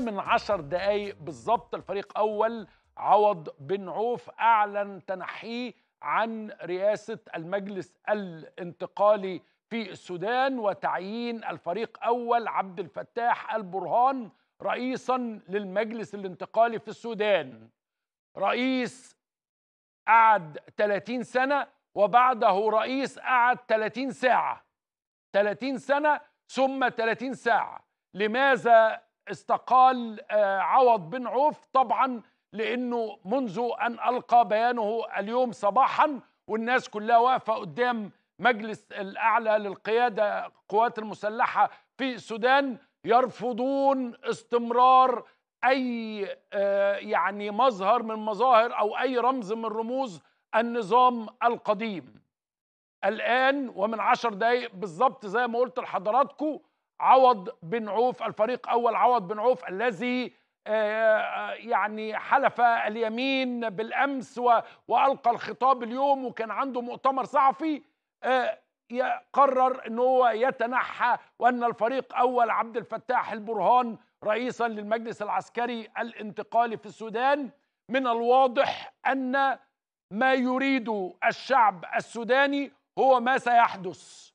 من عشر دقايق بالظبط الفريق أول عوض بن عوف أعلن تنحيه عن رئاسة المجلس الانتقالي في السودان وتعيين الفريق أول عبد الفتاح البرهان رئيسا للمجلس الانتقالي في السودان رئيس قعد 30 سنة وبعده رئيس قعد 30 ساعة 30 سنة ثم 30 ساعة لماذا استقال آه، عوض بن عوف طبعا لانه منذ ان القى بيانه اليوم صباحا والناس كلها واقفه قدام مجلس الاعلى للقياده القوات المسلحه في السودان يرفضون استمرار اي آه، يعني مظهر من مظاهر او اي رمز من رموز النظام القديم الان ومن عشر دقايق بالظبط زي ما قلت لحضراتكم عوض بن عوف الفريق أول عوض بن عوف الذي آه، آه، يعني حلف اليمين بالأمس وألقى الخطاب اليوم وكان عنده مؤتمر صحفي آه، قرر أن هو يتنحى وأن الفريق أول عبد الفتاح البرهان رئيسا للمجلس العسكري الانتقالي في السودان من الواضح أن ما يريد الشعب السوداني هو ما سيحدث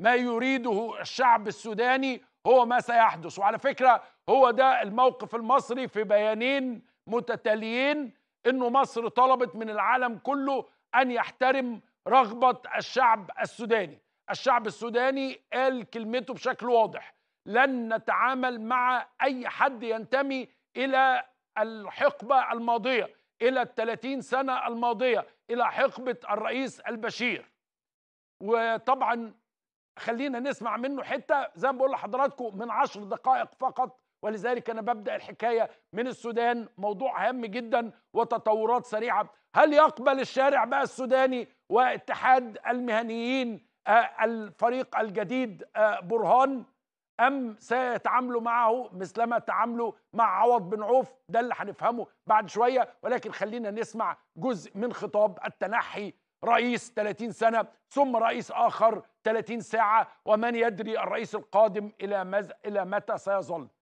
ما يريده الشعب السوداني هو ما سيحدث وعلى فكرة هو ده الموقف المصري في بيانين متتاليين انه مصر طلبت من العالم كله ان يحترم رغبة الشعب السوداني الشعب السوداني قال كلمته بشكل واضح لن نتعامل مع اي حد ينتمي الى الحقبة الماضية إلى الثلاثين سنة الماضية إلى حقبة الرئيس البشير وطبعا خلينا نسمع منه حته زي ما بقول لحضراتكم من عشر دقائق فقط ولذلك انا ببدا الحكايه من السودان موضوع هام جدا وتطورات سريعه هل يقبل الشارع بقى السوداني واتحاد المهنيين آه، الفريق الجديد آه، برهان ام سيتعاملوا معه مثلما تعاملوا مع عوض بن عوف ده اللي هنفهمه بعد شويه ولكن خلينا نسمع جزء من خطاب التنحي رئيس 30 سنة ثم رئيس آخر 30 ساعة ومن يدري الرئيس القادم إلى, مز... إلى متى سيظل